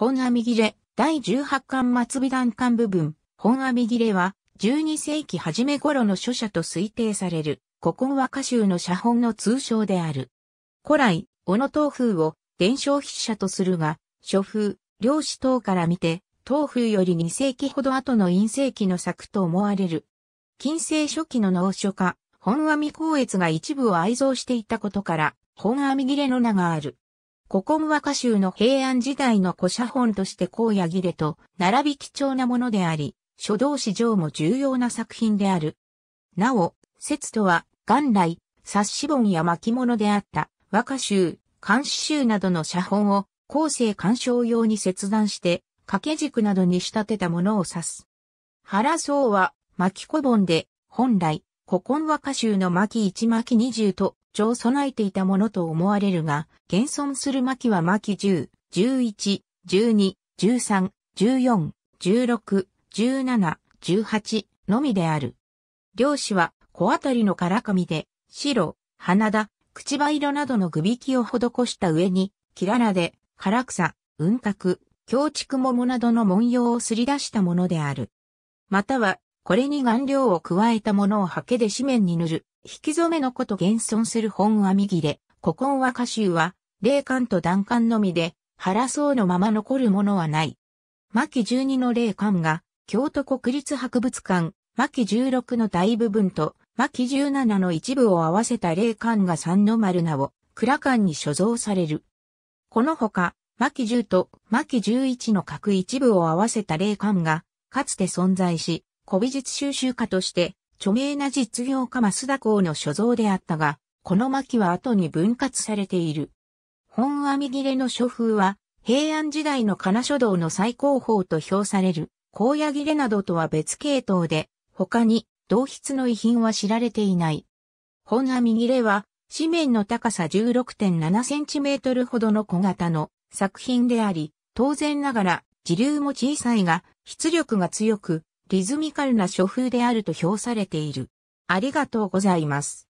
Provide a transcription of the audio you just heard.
本弥切れ、第18巻末尾段巻部分、本弥切れは、12世紀初め頃の書写と推定される、古今和歌集の写本の通称である。古来、小野東風を、伝承筆者とするが、書風、漁師等から見て、東風より2世紀ほど後の陰世紀の作と思われる。近世初期の農書家、本阿弥光悦が一部を愛蔵していたことから、本阿弥切れの名がある。古今和歌集の平安時代の古写本として荒野切れと並び貴重なものであり、書道史上も重要な作品である。なお、説とは、元来、冊子本や巻物であった和歌集、漢詩集などの写本を後世鑑賞用に切断して、掛け軸などに仕立てたものを指す。原僧は、巻古本で、本来、古今和歌集の巻1巻20と長備えていたものと思われるが、現存する巻は巻10、11、12、13、14、16、17、18のみである。漁師は小当たりの唐紙で、白、花田、口場色などの具引きを施した上に、キララで、唐草、雲卓、京畜桃などの文様をすり出したものである。または、これに顔料を加えたものを刷毛で紙面に塗る、引き染めのこと現存する本は右で、古今和歌集は、霊感と弾感のみで、腹そうのまま残るものはない。巻12の霊感が、京都国立博物館、巻16の大部分と、巻17の一部を合わせた霊感が三の丸名を、蔵館に所蔵される。このほか、巻10と巻11の各一部を合わせた霊感が、かつて存在し、古美術収集家として、著名な実業家増田公の所蔵であったが、この巻は後に分割されている。本阿弥切れの書風は、平安時代の金書道の最高峰と評される、荒野切れなどとは別系統で、他に同筆の遺品は知られていない。本阿弥切れは、紙面の高さ1 6 7トルほどの小型の作品であり、当然ながら、時流も小さいが、出力が強く、リズミカルな書風であると評されている。ありがとうございます。